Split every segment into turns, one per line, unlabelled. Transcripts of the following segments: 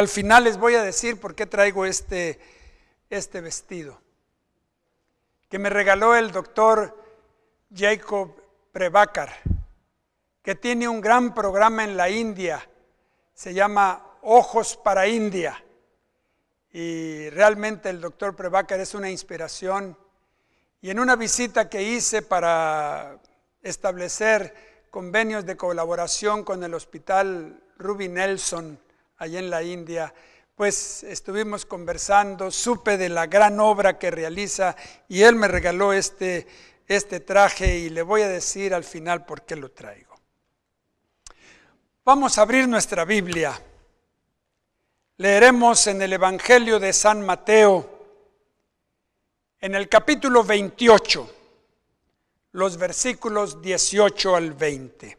Al final les voy a decir por qué traigo este, este vestido que me regaló el doctor Jacob Prebacar, que tiene un gran programa en la India, se llama Ojos para India. Y realmente el doctor Prebacar es una inspiración. Y en una visita que hice para establecer convenios de colaboración con el hospital Ruby Nelson, allá en la India, pues estuvimos conversando, supe de la gran obra que realiza y él me regaló este, este traje y le voy a decir al final por qué lo traigo. Vamos a abrir nuestra Biblia. Leeremos en el Evangelio de San Mateo, en el capítulo 28, los versículos 18 al 20.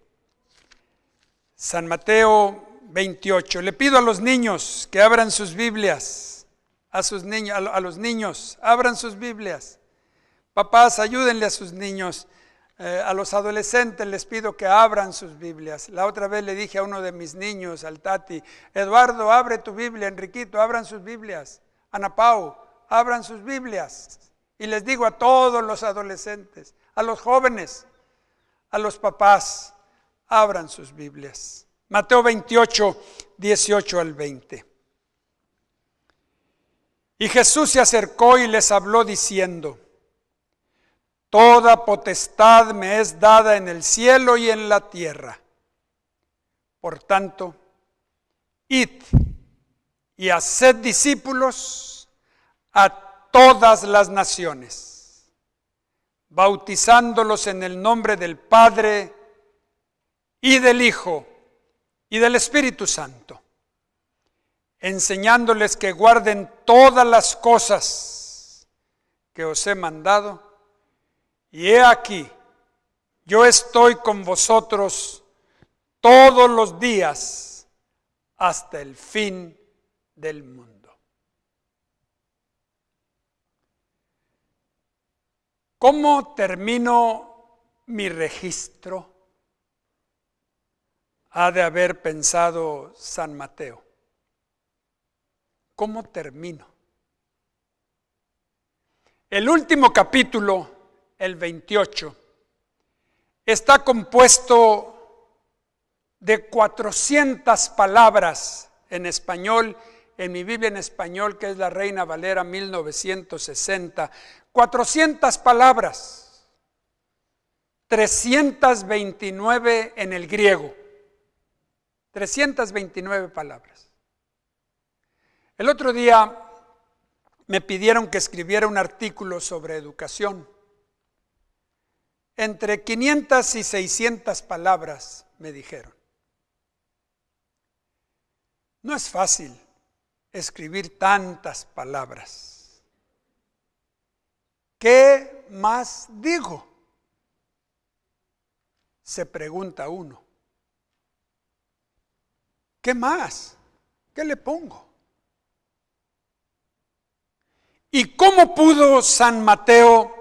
San Mateo 28. Le pido a los niños que abran sus Biblias, a, sus niños, a los niños, abran sus Biblias. Papás, ayúdenle a sus niños. Eh, a los adolescentes les pido que abran sus Biblias. La otra vez le dije a uno de mis niños, al Tati, Eduardo, abre tu Biblia, Enriquito, abran sus Biblias. Ana Pau, abran sus Biblias. Y les digo a todos los adolescentes, a los jóvenes, a los papás, abran sus Biblias. Mateo 28, 18 al 20. Y Jesús se acercó y les habló diciendo, Toda potestad me es dada en el cielo y en la tierra. Por tanto, id y haced discípulos a todas las naciones, bautizándolos en el nombre del Padre y del Hijo y del Espíritu Santo, enseñándoles que guarden todas las cosas que os he mandado. Y he aquí, yo estoy con vosotros todos los días hasta el fin del mundo. ¿Cómo termino mi registro? ha de haber pensado San Mateo. ¿Cómo termino? El último capítulo, el 28, está compuesto de 400 palabras en español, en mi Biblia en español, que es la Reina Valera 1960, 400 palabras, 329 en el griego. 329 palabras. El otro día me pidieron que escribiera un artículo sobre educación. Entre 500 y 600 palabras me dijeron. No es fácil escribir tantas palabras. ¿Qué más digo? Se pregunta uno. ¿Qué más? ¿Qué le pongo? ¿Y cómo pudo San Mateo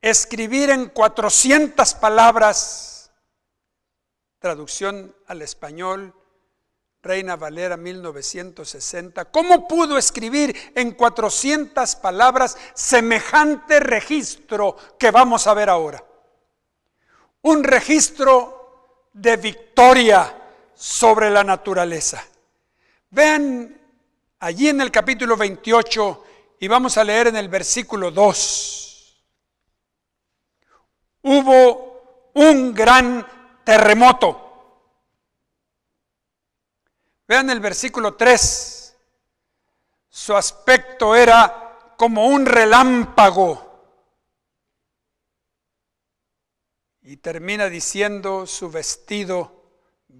escribir en 400 palabras, traducción al español, Reina Valera 1960, cómo pudo escribir en 400 palabras semejante registro que vamos a ver ahora? Un registro de victoria sobre la naturaleza. Vean allí en el capítulo 28 y vamos a leer en el versículo 2. Hubo un gran terremoto. Vean el versículo 3. Su aspecto era como un relámpago. Y termina diciendo su vestido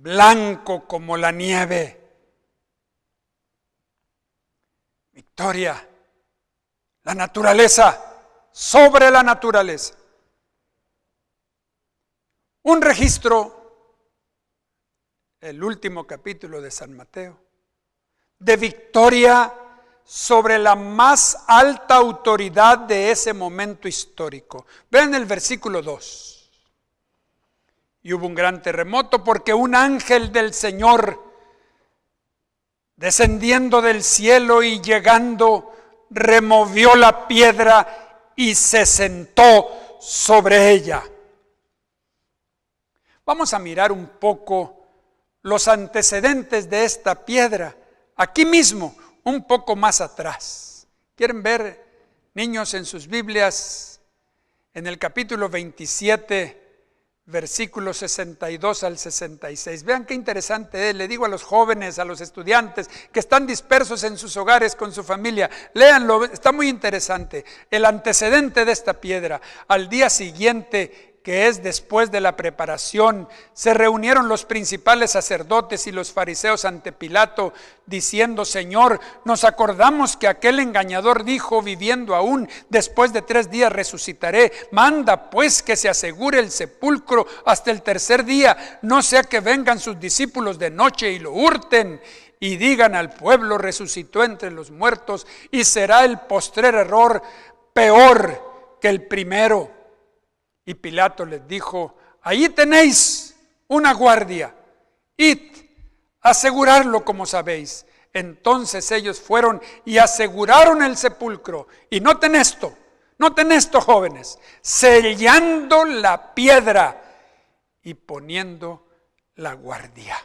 blanco como la nieve. Victoria, la naturaleza, sobre la naturaleza. Un registro, el último capítulo de San Mateo, de victoria sobre la más alta autoridad de ese momento histórico. Vean el versículo 2 y hubo un gran terremoto porque un ángel del Señor, descendiendo del cielo y llegando, removió la piedra y se sentó sobre ella. Vamos a mirar un poco los antecedentes de esta piedra, aquí mismo, un poco más atrás. ¿Quieren ver, niños, en sus Biblias, en el capítulo 27? versículos 62 al 66. Vean qué interesante es, eh, le digo a los jóvenes, a los estudiantes que están dispersos en sus hogares con su familia, léanlo, está muy interesante. El antecedente de esta piedra, al día siguiente que es después de la preparación, se reunieron los principales sacerdotes y los fariseos ante Pilato, diciendo, Señor, nos acordamos que aquel engañador dijo, viviendo aún, después de tres días resucitaré, manda pues que se asegure el sepulcro hasta el tercer día, no sea que vengan sus discípulos de noche y lo hurten y digan al pueblo resucitó entre los muertos y será el postrer error peor que el primero. Y Pilato les dijo, ahí tenéis una guardia, id, asegurarlo como sabéis. Entonces ellos fueron y aseguraron el sepulcro. Y noten esto, noten esto jóvenes, sellando la piedra y poniendo la guardia.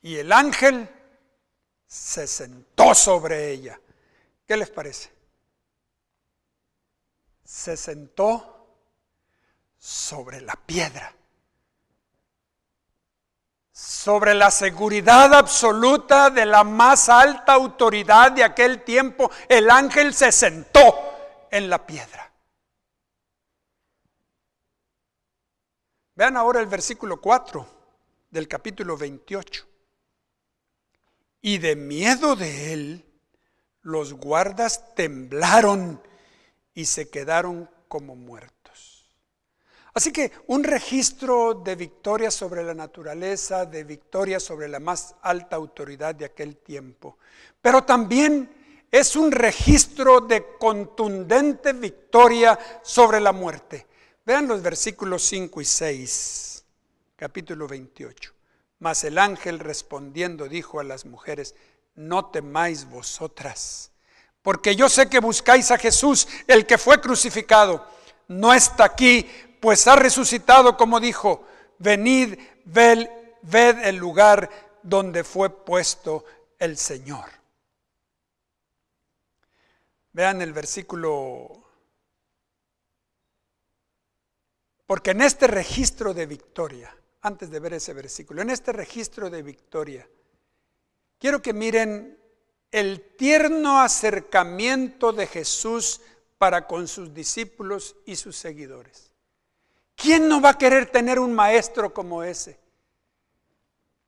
Y el ángel se sentó sobre ella ¿Qué les parece? Se sentó sobre la piedra, sobre la seguridad absoluta de la más alta autoridad de aquel tiempo. El ángel se sentó en la piedra. Vean ahora el versículo 4 del capítulo 28. Y de miedo de él, los guardas temblaron y se quedaron como muertos. Así que un registro de victoria sobre la naturaleza, de victoria sobre la más alta autoridad de aquel tiempo. Pero también es un registro de contundente victoria sobre la muerte. Vean los versículos 5 y 6, capítulo 28. Mas el ángel respondiendo dijo a las mujeres, no temáis vosotras, porque yo sé que buscáis a Jesús, el que fue crucificado. No está aquí, pues ha resucitado, como dijo, venid, ved, el lugar donde fue puesto el Señor. Vean el versículo Porque en este registro de victoria, antes de ver ese versículo, en este registro de victoria, Quiero que miren el tierno acercamiento de Jesús para con sus discípulos y sus seguidores. ¿Quién no va a querer tener un maestro como ese?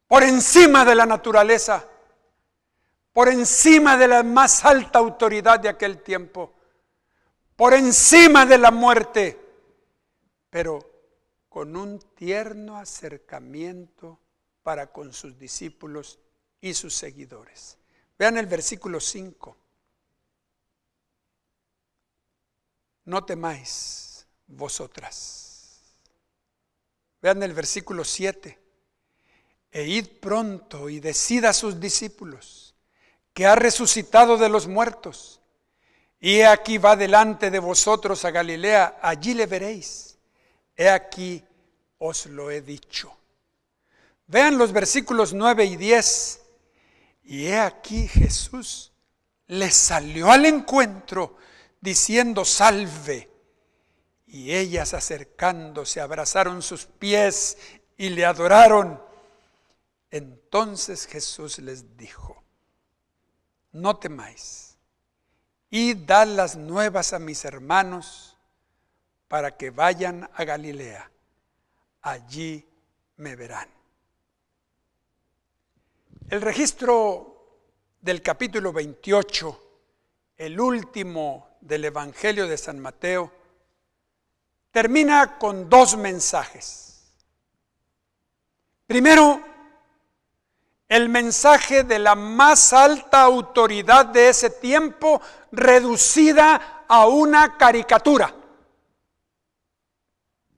Por encima de la naturaleza, por encima de la más alta autoridad de aquel tiempo, por encima de la muerte, pero con un tierno acercamiento para con sus discípulos y sus seguidores. Vean el versículo 5. No temáis vosotras. Vean el versículo 7. E id pronto y decid a sus discípulos que ha resucitado de los muertos. Y he aquí va delante de vosotros a Galilea, allí le veréis. He aquí os lo he dicho. Vean los versículos 9 y 10 y he aquí Jesús les salió al encuentro diciendo, salve. Y ellas acercándose abrazaron sus pies y le adoraron. Entonces Jesús les dijo, no temáis, y dad las nuevas a mis hermanos para que vayan a Galilea. Allí me verán. El registro del capítulo 28, el último del Evangelio de San Mateo, termina con dos mensajes. Primero, el mensaje de la más alta autoridad de ese tiempo reducida a una caricatura.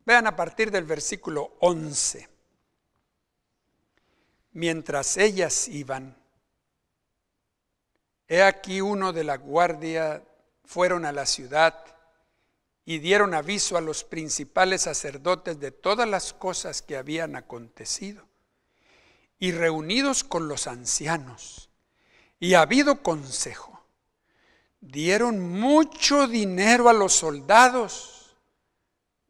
Vean a partir del versículo 11 mientras ellas iban, he aquí uno de la guardia fueron a la ciudad y dieron aviso a los principales sacerdotes de todas las cosas que habían acontecido. Y reunidos con los ancianos y ha habido consejo, dieron mucho dinero a los soldados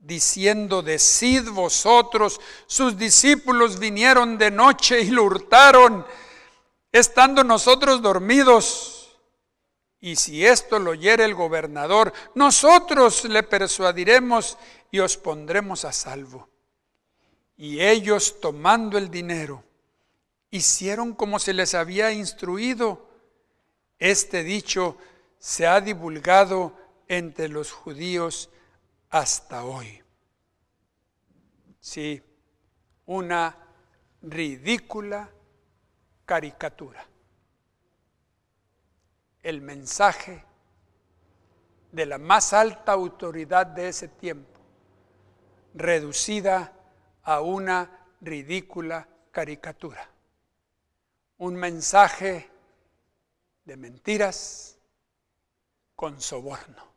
diciendo, decid vosotros, sus discípulos vinieron de noche y lo hurtaron, estando nosotros dormidos. Y si esto lo oyere el gobernador, nosotros le persuadiremos y os pondremos a salvo. Y ellos, tomando el dinero, hicieron como se les había instruido. Este dicho se ha divulgado entre los judíos hasta hoy. Sí, una ridícula caricatura. El mensaje de la más alta autoridad de ese tiempo, reducida a una ridícula caricatura. Un mensaje de mentiras con soborno.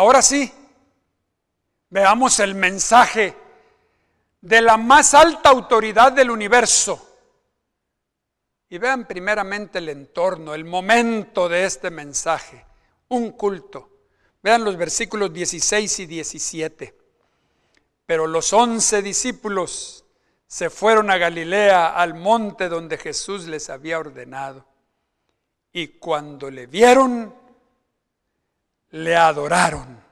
Ahora sí, veamos el mensaje de la más alta autoridad del universo. Y vean primeramente el entorno, el momento de este mensaje, un culto. Vean los versículos 16 y 17. Pero los once discípulos se fueron a Galilea, al monte donde Jesús les había ordenado. Y cuando le vieron, le adoraron.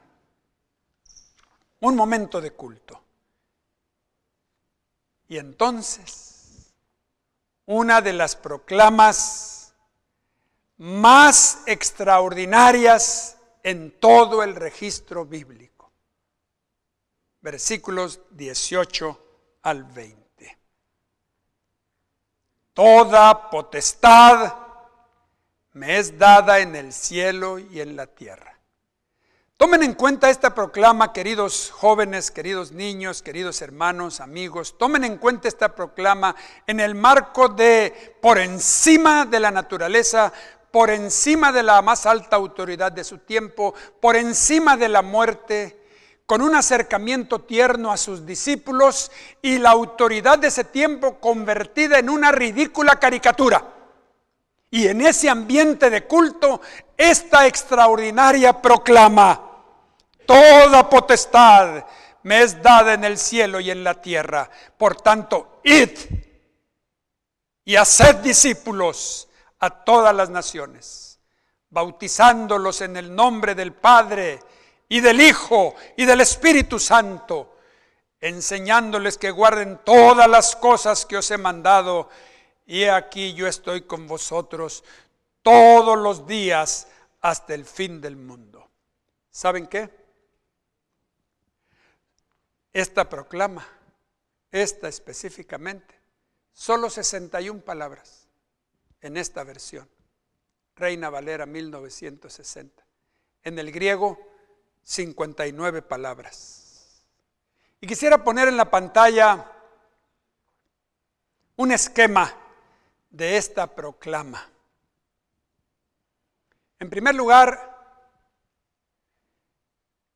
Un momento de culto. Y entonces, una de las proclamas más extraordinarias en todo el registro bíblico. Versículos 18 al 20. Toda potestad me es dada en el cielo y en la tierra. Tomen en cuenta esta proclama, queridos jóvenes, queridos niños, queridos hermanos, amigos. Tomen en cuenta esta proclama en el marco de por encima de la naturaleza, por encima de la más alta autoridad de su tiempo, por encima de la muerte, con un acercamiento tierno a sus discípulos y la autoridad de ese tiempo convertida en una ridícula caricatura. Y en ese ambiente de culto, esta extraordinaria proclama toda potestad me es dada en el cielo y en la tierra. Por tanto, id y haced discípulos a todas las naciones, bautizándolos en el nombre del Padre y del Hijo y del Espíritu Santo, enseñándoles que guarden todas las cosas que os he mandado. Y aquí yo estoy con vosotros todos los días hasta el fin del mundo. ¿Saben qué? Esta proclama, esta específicamente, solo 61 palabras en esta versión. Reina Valera 1960. En el griego, 59 palabras. Y quisiera poner en la pantalla un esquema de esta proclama. En primer lugar,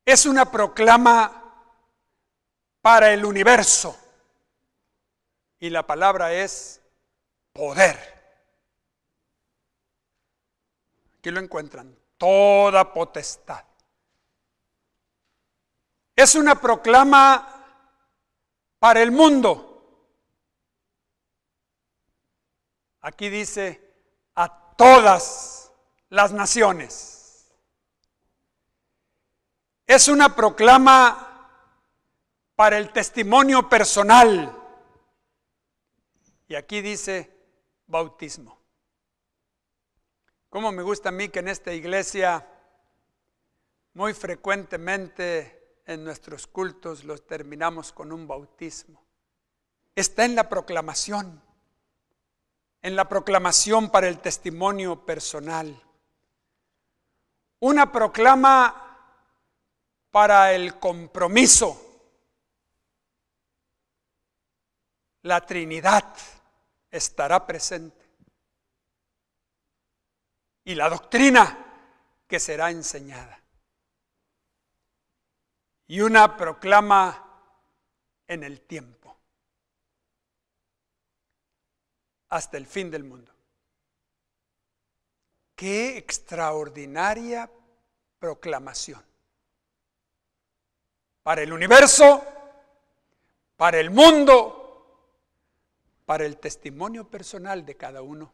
es una proclama para el universo. Y la palabra es poder. Aquí lo encuentran, toda potestad. Es una proclama para el mundo. Aquí dice a todas las naciones. Es una proclama para el testimonio personal. Y aquí dice bautismo. Como me gusta a mí que en esta iglesia muy frecuentemente en nuestros cultos los terminamos con un bautismo. Está en la proclamación, en la proclamación para el testimonio personal. Una proclama para el compromiso la Trinidad estará presente. Y la doctrina que será enseñada. Y una proclama en el tiempo. Hasta el fin del mundo. Qué extraordinaria proclamación. Para el universo, para el mundo, para el testimonio personal de cada uno,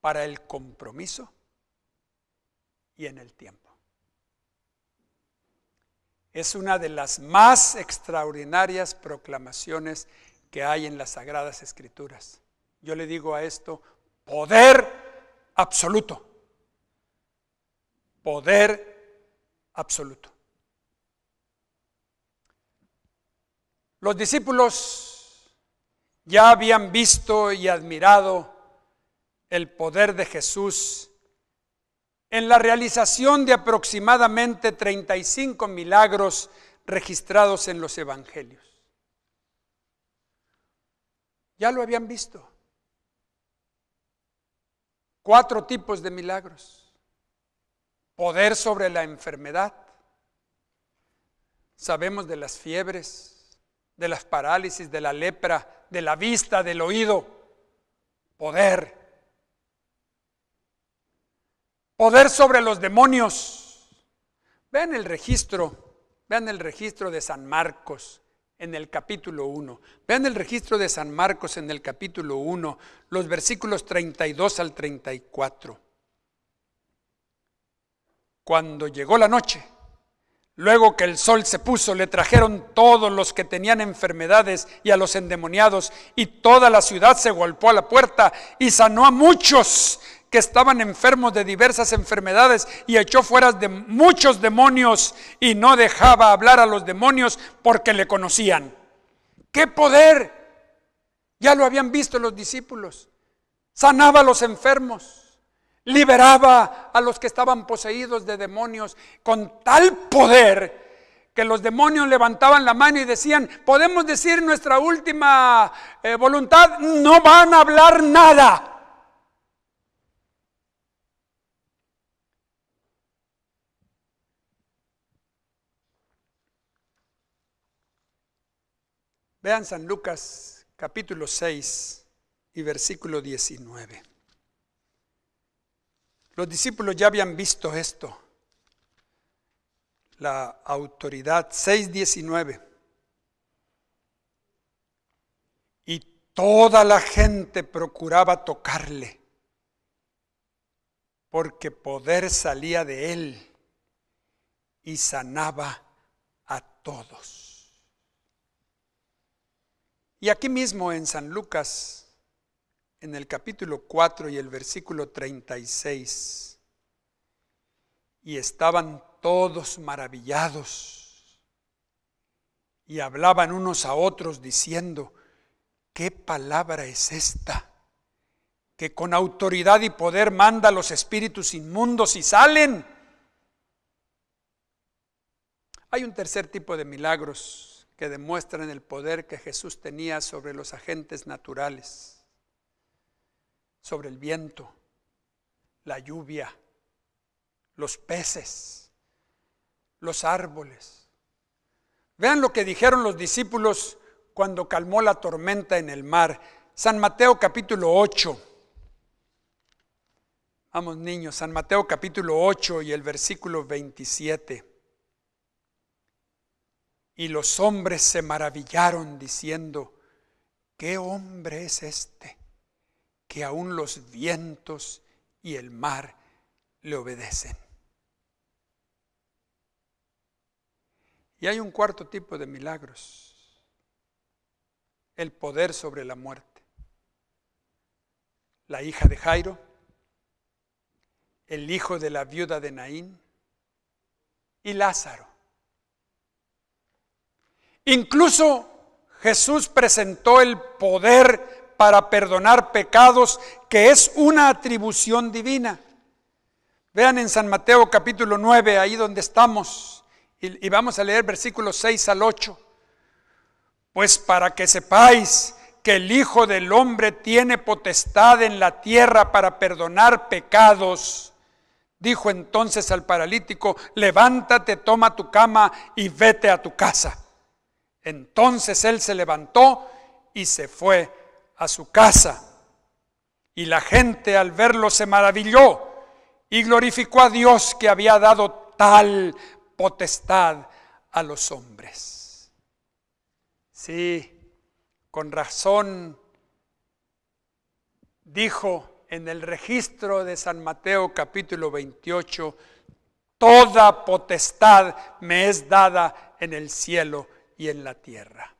para el compromiso y en el tiempo. Es una de las más extraordinarias proclamaciones que hay en las Sagradas Escrituras. Yo le digo a esto poder absoluto. Poder absoluto. Los discípulos ya habían visto y admirado el poder de Jesús en la realización de aproximadamente 35 milagros registrados en los evangelios. Ya lo habían visto. Cuatro tipos de milagros. Poder sobre la enfermedad. Sabemos de las fiebres, de las parálisis, de la lepra, de la vista, del oído. Poder. Poder sobre los demonios. Vean el registro, vean el registro de San Marcos en el capítulo 1. Vean el registro de San Marcos en el capítulo 1, los versículos 32 al 34. Cuando llegó la noche, Luego que el sol se puso, le trajeron todos los que tenían enfermedades y a los endemoniados, y toda la ciudad se golpeó a la puerta y sanó a muchos que estaban enfermos de diversas enfermedades y echó fuera de muchos demonios y no dejaba hablar a los demonios porque le conocían. ¡Qué poder! Ya lo habían visto los discípulos. Sanaba a los enfermos liberaba a los que estaban poseídos de demonios con tal poder que los demonios levantaban la mano y decían, podemos decir nuestra última eh, voluntad, no van a hablar nada. Vean San Lucas capítulo 6 y versículo 19. Los discípulos ya habían visto esto, la autoridad 6.19. Y toda la gente procuraba tocarle, porque poder salía de él y sanaba a todos. Y aquí mismo en San Lucas en el capítulo 4 y el versículo 36. Y estaban todos maravillados y hablaban unos a otros diciendo, ¿qué palabra es esta? Que con autoridad y poder manda a los espíritus inmundos y salen. Hay un tercer tipo de milagros que demuestran el poder que Jesús tenía sobre los agentes naturales sobre el viento, la lluvia, los peces, los árboles. Vean lo que dijeron los discípulos cuando calmó la tormenta en el mar. San Mateo capítulo 8. Vamos niños, San Mateo capítulo 8 y el versículo 27. Y los hombres se maravillaron diciendo, ¿qué hombre es este? que aún los vientos y el mar le obedecen. Y hay un cuarto tipo de milagros, el poder sobre la muerte. La hija de Jairo, el hijo de la viuda de Naín y Lázaro. Incluso Jesús presentó el poder para perdonar pecados, que es una atribución divina. Vean en San Mateo capítulo 9, ahí donde estamos, y, vamos a leer versículos 6 al 8. Pues para que sepáis que el Hijo del Hombre tiene potestad en la tierra para perdonar pecados. Dijo entonces al paralítico, levántate, toma tu cama y vete a tu casa. Entonces él se levantó y se fue a su casa. Y la gente al verlo se maravilló y glorificó a Dios que había dado tal potestad a los hombres. Sí, con razón dijo en el registro de San Mateo capítulo 28, toda potestad me es dada en el cielo y en la tierra.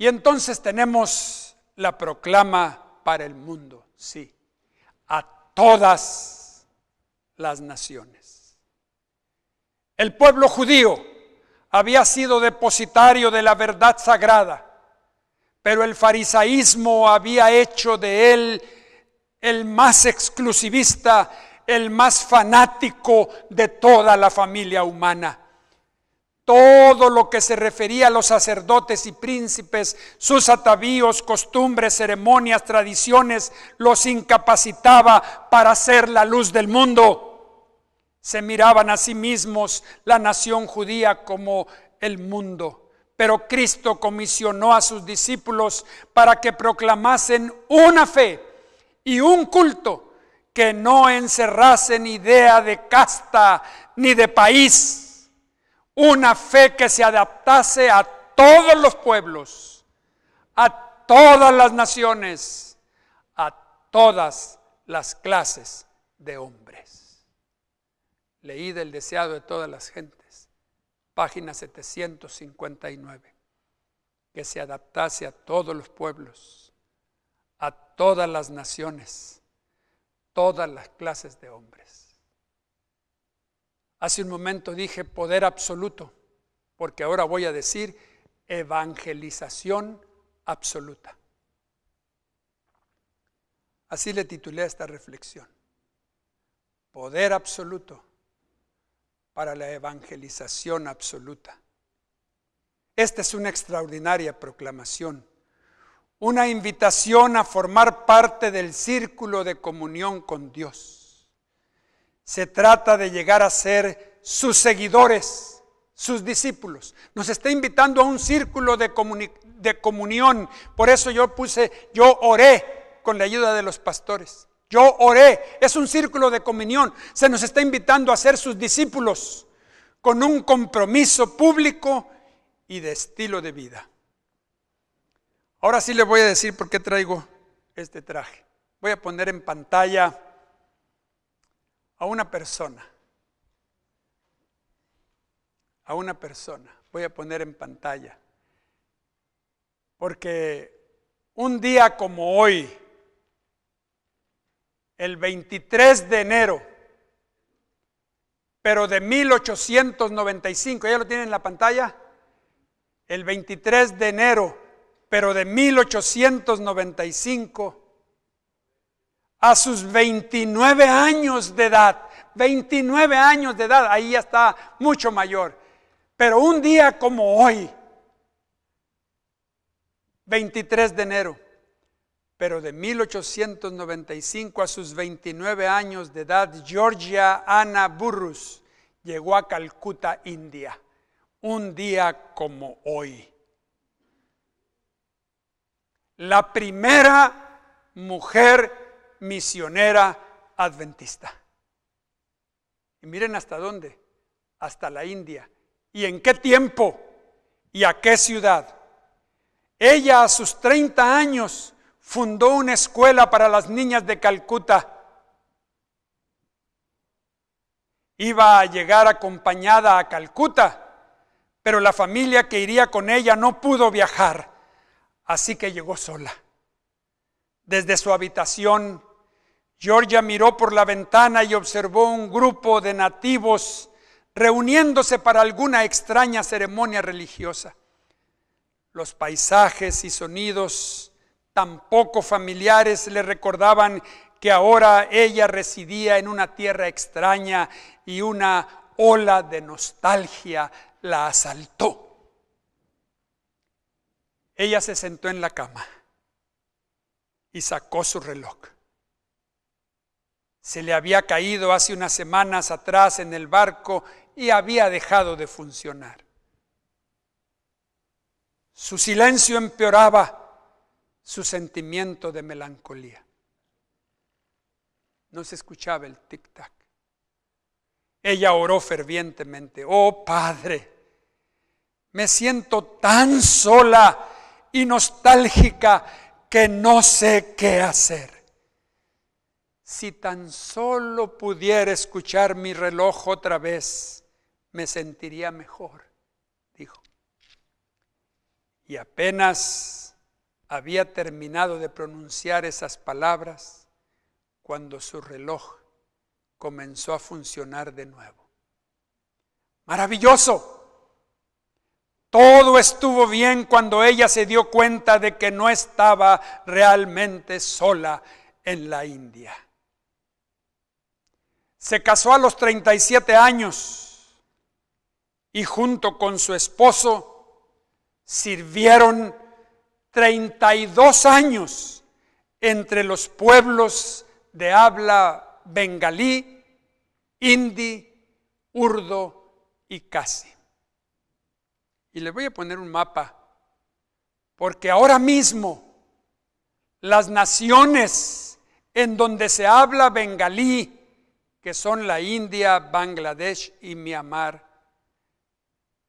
Y entonces tenemos la proclama para el mundo, sí, a todas las naciones. El pueblo judío había sido depositario de la verdad sagrada, pero el farisaísmo había hecho de él el más exclusivista, el más fanático de toda la familia humana todo lo que se refería a los sacerdotes y príncipes, sus atavíos, costumbres, ceremonias, tradiciones, los incapacitaba para ser la luz del mundo. Se miraban a sí mismos la nación judía como el mundo. Pero Cristo comisionó a sus discípulos para que proclamasen una fe y un culto que no encerrasen idea de casta ni de país una fe que se adaptase a todos los pueblos, a todas las naciones, a todas las clases de hombres. Leí del deseado de todas las gentes, página 759, que se adaptase a todos los pueblos, a todas las naciones, todas las clases de hombres. Hace un momento dije poder absoluto, porque ahora voy a decir evangelización absoluta. Así le titulé esta reflexión. Poder absoluto para la evangelización absoluta. Esta es una extraordinaria proclamación, una invitación a formar parte del círculo de comunión con Dios. Se trata de llegar a ser sus seguidores, sus discípulos. Nos está invitando a un círculo de, comunión. Por eso yo puse, yo oré con la ayuda de los pastores. Yo oré. Es un círculo de comunión. Se nos está invitando a ser sus discípulos con un compromiso público y de estilo de vida. Ahora sí les voy a decir por qué traigo este traje. Voy a poner en pantalla a una persona. A una persona. Voy a poner en pantalla. Porque un día como hoy, el 23 de enero, pero de 1895, ¿ya lo tienen en la pantalla? El 23 de enero, pero de 1895 a sus 29 años de edad. 29 años de edad, ahí ya está mucho mayor. Pero un día como hoy, 23 de enero, pero de 1895 a sus 29 años de edad, Georgia Anna Burrus llegó a Calcuta, India, un día como hoy. La primera mujer misionera adventista. Y miren hasta dónde, hasta la India. ¿Y en qué tiempo? ¿Y a qué ciudad? Ella a sus 30 años fundó una escuela para las niñas de Calcuta. Iba a llegar acompañada a Calcuta, pero la familia que iría con ella no pudo viajar, así que llegó sola. Desde su habitación Georgia miró por la ventana y observó un grupo de nativos reuniéndose para alguna extraña ceremonia religiosa. Los paisajes y sonidos tan poco familiares le recordaban que ahora ella residía en una tierra extraña y una ola de nostalgia la asaltó. Ella se sentó en la cama y sacó su reloj. Se le había caído hace unas semanas atrás en el barco y había dejado de funcionar. Su silencio empeoraba su sentimiento de melancolía. No se escuchaba el tic-tac. Ella oró fervientemente, oh Padre, me siento tan sola y nostálgica que no sé qué hacer. Si tan solo pudiera escuchar mi reloj otra vez, me sentiría mejor, dijo. Y apenas había terminado de pronunciar esas palabras cuando su reloj comenzó a funcionar de nuevo. Maravilloso. Todo estuvo bien cuando ella se dio cuenta de que no estaba realmente sola en la India. Se casó a los 37 años y junto con su esposo sirvieron 32 años entre los pueblos de habla bengalí, hindi, urdo y casi. Y le voy a poner un mapa, porque ahora mismo las naciones en donde se habla bengalí, que son la India, Bangladesh y Myanmar.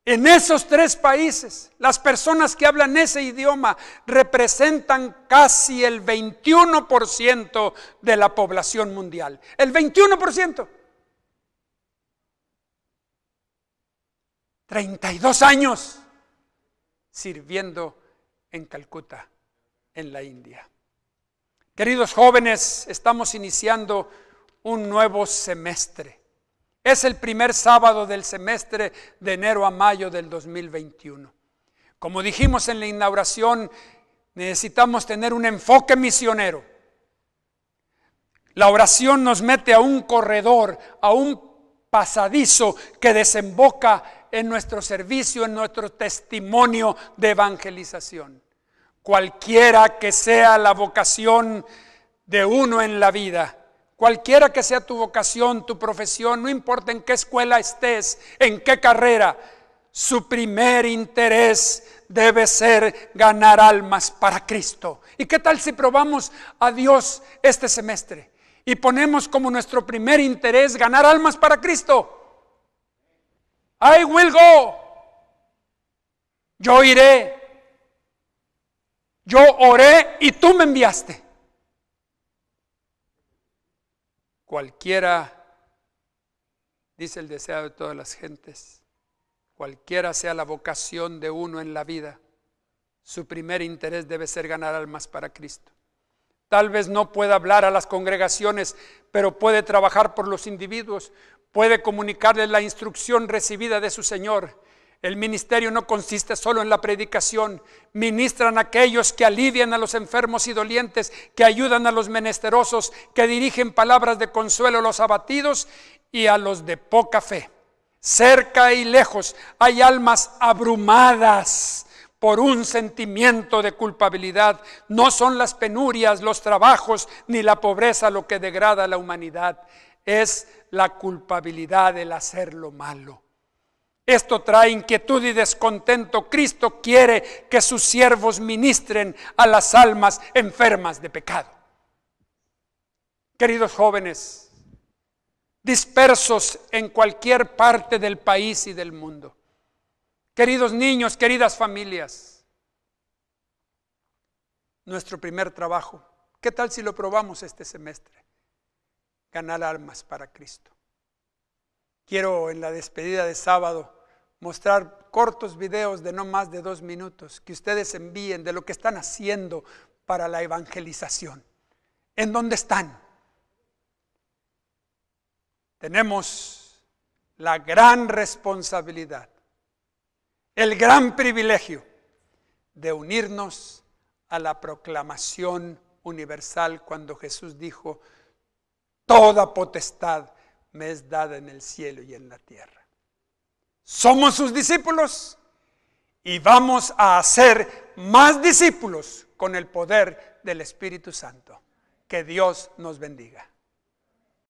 En esos tres países, las personas que hablan ese idioma representan casi el 21% de la población mundial. El 21%. 32 años sirviendo en Calcuta, en la India. Queridos jóvenes, estamos iniciando un nuevo semestre. Es el primer sábado del semestre de enero a mayo del 2021. Como dijimos en la inauguración, necesitamos tener un enfoque misionero. La oración nos mete a un corredor, a un pasadizo que desemboca en nuestro servicio, en nuestro testimonio de evangelización. Cualquiera que sea la vocación de uno en la vida, Cualquiera que sea tu vocación, tu profesión, no importa en qué escuela estés, en qué carrera, su primer interés debe ser ganar almas para Cristo. ¿Y qué tal si probamos a Dios este semestre y ponemos como nuestro primer interés ganar almas para Cristo? Ay, will go. Yo iré. Yo oré y tú me enviaste. Cualquiera, dice el deseo de todas las gentes, cualquiera sea la vocación de uno en la vida, su primer interés debe ser ganar almas para Cristo. Tal vez no pueda hablar a las congregaciones, pero puede trabajar por los individuos, puede comunicarles la instrucción recibida de su Señor el ministerio no consiste solo en la predicación. Ministran aquellos que alivian a los enfermos y dolientes, que ayudan a los menesterosos, que dirigen palabras de consuelo a los abatidos y a los de poca fe. Cerca y lejos hay almas abrumadas por un sentimiento de culpabilidad. No son las penurias, los trabajos ni la pobreza lo que degrada a la humanidad. Es la culpabilidad del hacer lo malo. Esto trae inquietud y descontento. Cristo quiere que sus siervos ministren a las almas enfermas de pecado. Queridos jóvenes, dispersos en cualquier parte del país y del mundo. Queridos niños, queridas familias, nuestro primer trabajo, ¿qué tal si lo probamos este semestre? Ganar almas para Cristo. Quiero en la despedida de sábado mostrar cortos videos de no más de dos minutos que ustedes envíen de lo que están haciendo para la evangelización. ¿En dónde están? Tenemos la gran responsabilidad, el gran privilegio de unirnos a la proclamación universal cuando Jesús dijo, toda potestad me es dada en el cielo y en la tierra somos sus discípulos y vamos a hacer más discípulos con el poder del Espíritu Santo. Que Dios nos bendiga.